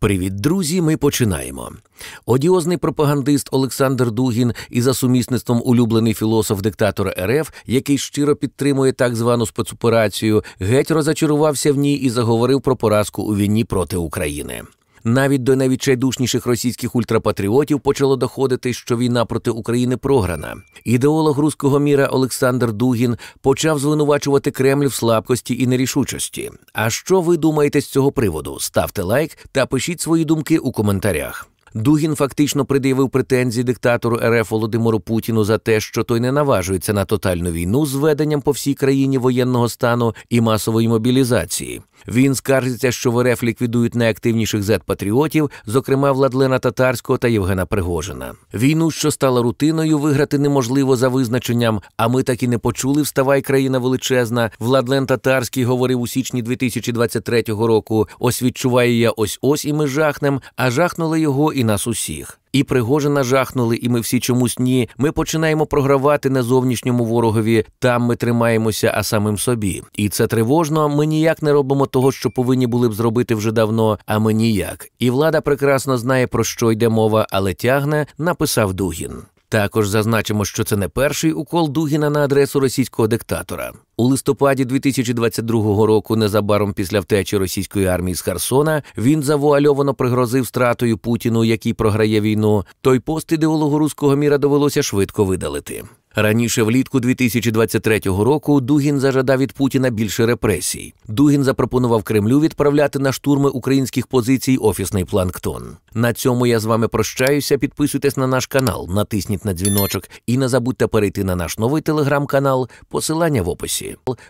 Привіт, друзі! Ми починаємо. Одіозний пропагандист Олександр Дугін і за сумісництвом улюблений філософ диктатор РФ, який щиро підтримує так звану спецоперацію, геть розочарувався в ній і заговорив про поразку у війні проти України. Навіть до найвідчайдушніших російських ультрапатріотів почало доходити, що війна проти України програна. Ідеолог руського міра Олександр Дугін почав звинувачувати Кремль в слабкості і нерішучості. А що ви думаєте з цього приводу? Ставте лайк та пишіть свої думки у коментарях. Дугін фактично пред'явив претензії диктатору РФ Володимиру Путіну за те, що той не наважується на тотальну війну з веденням по всій країні воєнного стану і масової мобілізації. Він скаржиться, що в РФ ліквідують найактивніших зет-патріотів, зокрема Владлена Татарського та Євгена Пригожина. Війну, що стала рутиною, виграти неможливо за визначенням. А ми так і не почули вставай країна величезна. Владлен Татарський говорив у січні 2023 року: ось відчуваю я ось ось і ми жахнем, а жахнули його і нас усіх. І Пригожина жахнули, і ми всі чомусь ні. Ми починаємо програвати на зовнішньому ворогові. Там ми тримаємося, а самим собі. І це тривожно. Ми ніяк не робимо того, що повинні були б зробити вже давно, а ми ніяк. І влада прекрасно знає про що йде мова, але тягне, написав Дугін. Також зазначимо, що це не перший укол Дугіна на адресу російського диктатора. У листопаді 2022 року, незабаром після втечі російської армії з Херсона, він завуальовано пригрозив стратою Путіну, який програє війну. Той пост ідеологу руського міра довелося швидко видалити. Раніше, влітку 2023 року, Дугін зажадав від Путіна більше репресій. Дугін запропонував Кремлю відправляти на штурми українських позицій офісний планктон. На цьому я з вами прощаюся. Підписуйтесь на наш канал, натисніть на дзвіночок і не забудьте перейти на наш новий телеграм-канал. Посилання в описі.